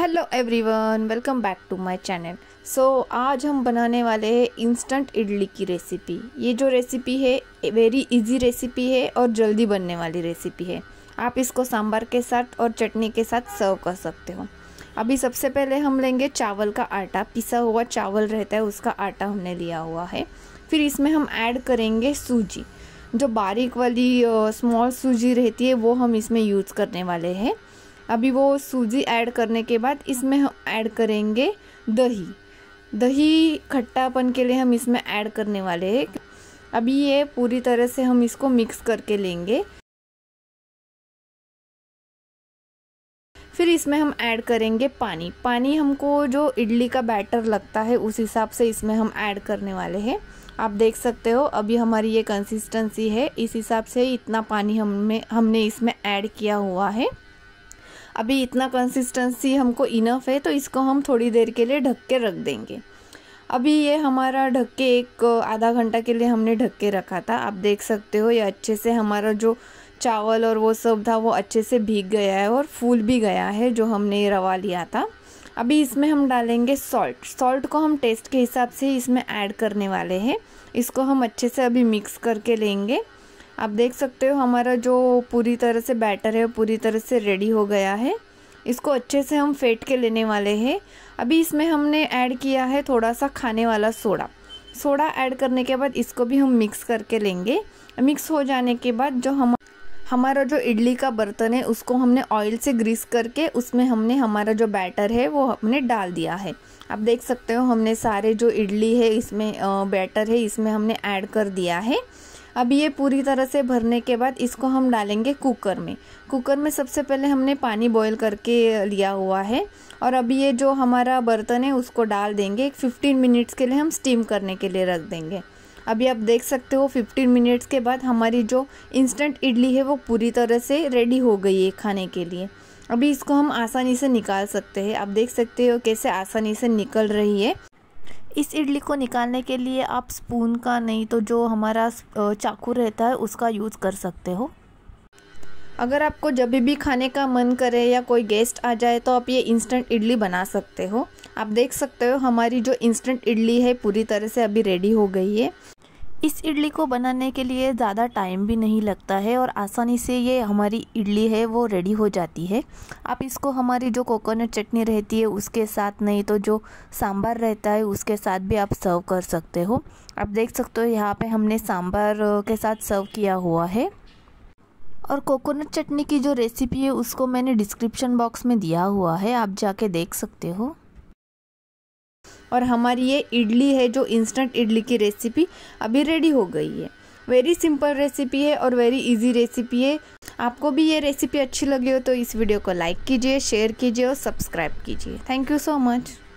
hello everyone welcome back to my channel so आज हम बनाने वाले हैं इंस्टेंट इडली की रेसिपी ये जो रेसिपी है वेरी इजी रेसिपी है और जल्दी बनने वाली रेसिपी है आप इसको सांभर के साथ और चटनी के साथ सर्व कर सकते हो अभी सबसे पहले हम लेंगे चावल का आटा पिसा हुआ चावल रहता है उसका आटा हमने लिया हुआ है फिर इसमें हम ऐड करेंगे सूजी जो बारीक वाली स्मॉल सूजी रहती है वो हम इसमें यूज़ करने वाले हैं अभी वो सूजी ऐड करने के बाद इसमें हम ऐड करेंगे दही दही खट्टापन के लिए हम इसमें ऐड करने वाले हैं अभी ये पूरी तरह से हम इसको मिक्स करके लेंगे फिर इसमें हम ऐड करेंगे पानी पानी हमको जो इडली का बैटर लगता है उस हिसाब से इसमें हम ऐड करने वाले हैं आप देख सकते हो अभी हमारी ये कंसिस्टेंसी है इस हिसाब से इतना पानी हमने हमने इसमें ऐड किया हुआ है अभी इतना कंसिस्टेंसी हमको इनफ है तो इसको हम थोड़ी देर के लिए ढक के रख देंगे अभी ये हमारा ढक के एक आधा घंटा के लिए हमने ढक के रखा था आप देख सकते हो ये अच्छे से हमारा जो चावल और वो सब था वो अच्छे से भीग गया है और फूल भी गया है जो हमने रवा लिया था अभी इसमें हम डालेंगे सॉल्ट सॉल्ट को हम टेस्ट के हिसाब से इसमें ऐड करने वाले हैं इसको हम अच्छे से अभी मिक्स करके लेंगे आप देख सकते हो हमारा जो पूरी तरह से बैटर है पूरी तरह से रेडी हो गया है इसको अच्छे से हम फेंट के लेने वाले हैं अभी इसमें हमने ऐड किया है थोड़ा सा खाने वाला सोडा सोडा ऐड करने के बाद इसको भी हम मिक्स करके लेंगे मिक्स हो जाने के बाद जो हम हमारा जो इडली का बर्तन है उसको हमने ऑयल से ग्रीस करके उसमें हमने हमारा जो बैटर है वो हमने डाल दिया है आप देख सकते हो हमने सारे जो इडली है इसमें बैटर है इसमें हमने ऐड कर दिया है अब ये पूरी तरह से भरने के बाद इसको हम डालेंगे कुकर में कुकर में सबसे पहले हमने पानी बॉईल करके लिया हुआ है और अब ये जो हमारा बर्तन है उसको डाल देंगे एक फिफ्टीन मिनट्स के लिए हम स्टीम करने के लिए रख देंगे अभी आप देख सकते हो 15 मिनट्स के बाद हमारी जो इंस्टेंट इडली है वो पूरी तरह से रेडी हो गई है खाने के लिए अभी इसको हम आसानी से निकाल सकते हैं आप देख सकते हो कैसे आसानी से निकल रही है इस इडली को निकालने के लिए आप स्पून का नहीं तो जो हमारा चाकू रहता है उसका यूज़ कर सकते हो अगर आपको जब भी खाने का मन करे या कोई गेस्ट आ जाए तो आप ये इंस्टेंट इडली बना सकते हो आप देख सकते हो हमारी जो इंस्टेंट इडली है पूरी तरह से अभी रेडी हो गई है इस इडली को बनाने के लिए ज़्यादा टाइम भी नहीं लगता है और आसानी से ये हमारी इडली है वो रेडी हो जाती है आप इसको हमारी जो कोकोनट चटनी रहती है उसके साथ नहीं तो जो सांभर रहता है उसके साथ भी आप सर्व कर सकते हो आप देख सकते हो यहाँ पे हमने सांभर के साथ सर्व किया हुआ है और कोकोनट चटनी की जो रेसिपी है उसको मैंने डिस्क्रिप्शन बॉक्स में दिया हुआ है आप जाके देख सकते हो और हमारी ये इडली है जो इंस्टेंट इडली की रेसिपी अभी रेडी हो गई है वेरी सिंपल रेसिपी है और वेरी इजी रेसिपी है आपको भी ये रेसिपी अच्छी लगी हो तो इस वीडियो को लाइक कीजिए शेयर कीजिए और सब्सक्राइब कीजिए थैंक यू सो मच